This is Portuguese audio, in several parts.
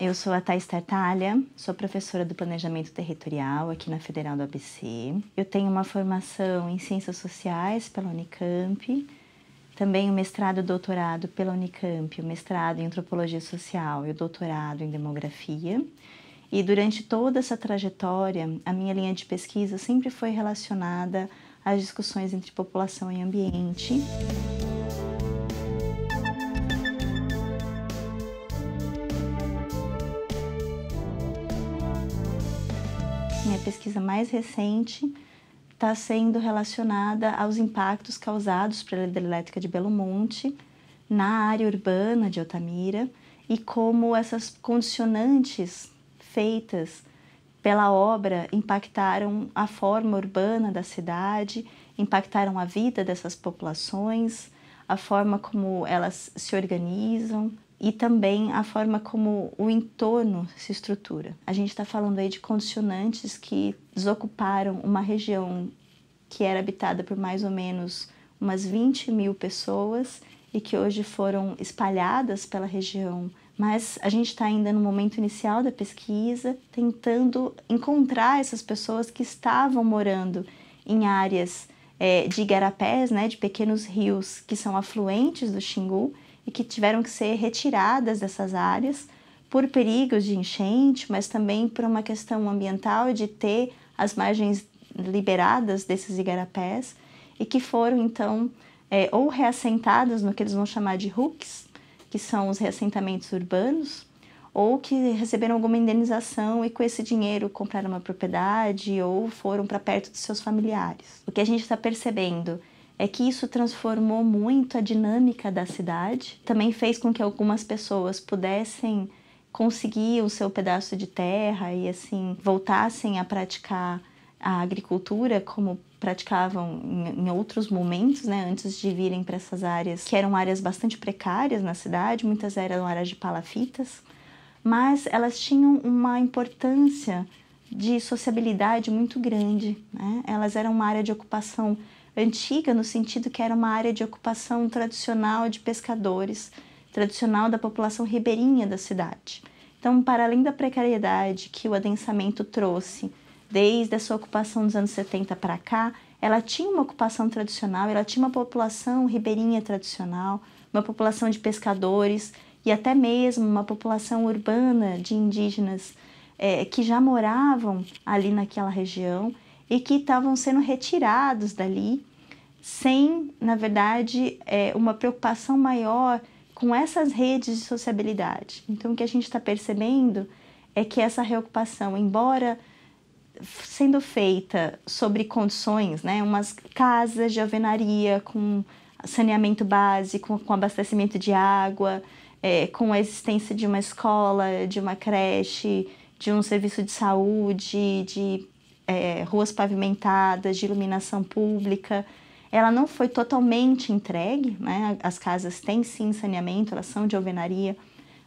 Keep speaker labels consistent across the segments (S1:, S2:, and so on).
S1: Eu sou a Thais Tartaglia, sou professora do Planejamento Territorial aqui na Federal do ABC. Eu tenho uma formação em Ciências Sociais pela Unicamp, também o um mestrado e doutorado pela Unicamp, o um mestrado em Antropologia Social e o um doutorado em Demografia. E durante toda essa trajetória, a minha linha de pesquisa sempre foi relacionada às discussões entre população e ambiente. Minha pesquisa mais recente está sendo relacionada aos impactos causados pela hidrelétrica de Belo Monte na área urbana de Altamira e como essas condicionantes feitas pela obra impactaram a forma urbana da cidade, impactaram a vida dessas populações, a forma como elas se organizam, e também a forma como o entorno se estrutura. A gente está falando aí de condicionantes que desocuparam uma região que era habitada por mais ou menos umas 20 mil pessoas e que hoje foram espalhadas pela região. Mas a gente está ainda no momento inicial da pesquisa, tentando encontrar essas pessoas que estavam morando em áreas é, de igarapés, né, de pequenos rios que são afluentes do Xingu e que tiveram que ser retiradas dessas áreas por perigos de enchente, mas também por uma questão ambiental de ter as margens liberadas desses igarapés e que foram então é, ou reassentados no que eles vão chamar de hooks, que são os reassentamentos urbanos, ou que receberam alguma indenização e com esse dinheiro compraram uma propriedade ou foram para perto dos seus familiares. O que a gente está percebendo é que isso transformou muito a dinâmica da cidade. Também fez com que algumas pessoas pudessem conseguir o seu pedaço de terra e assim voltassem a praticar a agricultura como praticavam em, outros momentos, né, antes de virem para essas áreas que eram áreas bastante precárias na cidade, muitas eram áreas de palafitas, mas elas tinham uma importância de sociabilidade muito grande, né? Elas eram uma área de ocupação antiga no sentido que era uma área de ocupação tradicional de pescadores, tradicional da população ribeirinha da cidade. Então, para além da precariedade que o adensamento trouxe desde a sua ocupação dos anos 70 para cá, ela tinha uma ocupação tradicional, ela tinha uma população ribeirinha tradicional, uma população de pescadores e até mesmo uma população urbana de indígenas é, que já moravam ali naquela região e que estavam sendo retirados dali, sem, na verdade, é, uma preocupação maior com essas redes de sociabilidade. Então, o que a gente está percebendo é que essa reocupação, embora sendo feita sobre condições, né, umas casas de alvenaria com saneamento básico, com abastecimento de água, é, com a existência de uma escola, de uma creche, de um serviço de saúde, de é, ruas pavimentadas, de iluminação pública. Ela não foi totalmente entregue, né? as casas têm sim saneamento, elas são de alvenaria,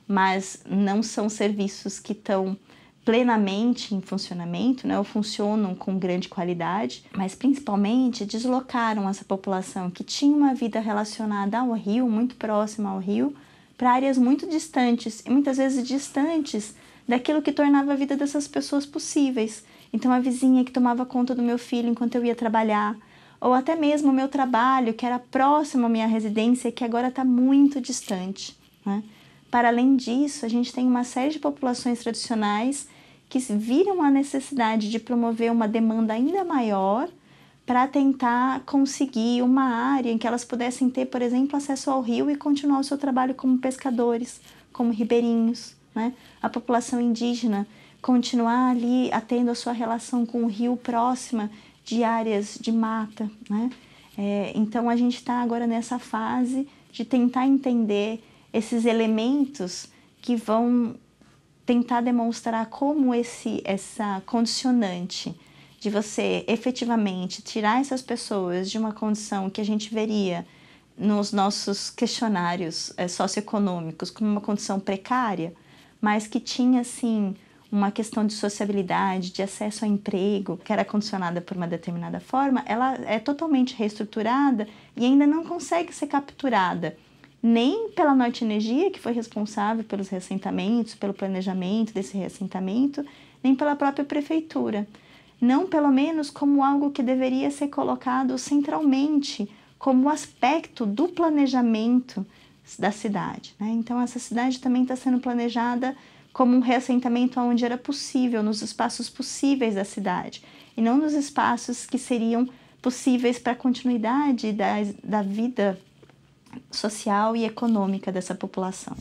S1: mas não são serviços que estão plenamente em funcionamento, né, ou funcionam com grande qualidade, mas principalmente deslocaram essa população que tinha uma vida relacionada ao rio, muito próxima ao rio, para áreas muito distantes e muitas vezes distantes daquilo que tornava a vida dessas pessoas possíveis. Então a vizinha que tomava conta do meu filho enquanto eu ia trabalhar, ou até mesmo o meu trabalho que era próximo à minha residência que agora está muito distante. Né? Para além disso, a gente tem uma série de populações tradicionais que viram a necessidade de promover uma demanda ainda maior para tentar conseguir uma área em que elas pudessem ter, por exemplo, acesso ao rio e continuar o seu trabalho como pescadores, como ribeirinhos. Né? A população indígena continuar ali atendo a sua relação com o rio próxima de áreas de mata, né? É, então a gente está agora nessa fase de tentar entender esses elementos que vão tentar demonstrar como esse essa condicionante de você efetivamente tirar essas pessoas de uma condição que a gente veria nos nossos questionários é, socioeconômicos como uma condição precária, mas que tinha assim uma questão de sociabilidade, de acesso a emprego, que era condicionada por uma determinada forma, ela é totalmente reestruturada e ainda não consegue ser capturada nem pela Norte Energia, que foi responsável pelos ressentamentos, pelo planejamento desse ressentamento, nem pela própria prefeitura. Não, pelo menos, como algo que deveria ser colocado centralmente como aspecto do planejamento da cidade. Né? Então, essa cidade também está sendo planejada como um reassentamento onde era possível, nos espaços possíveis da cidade, e não nos espaços que seriam possíveis para a continuidade da, da vida social e econômica dessa população.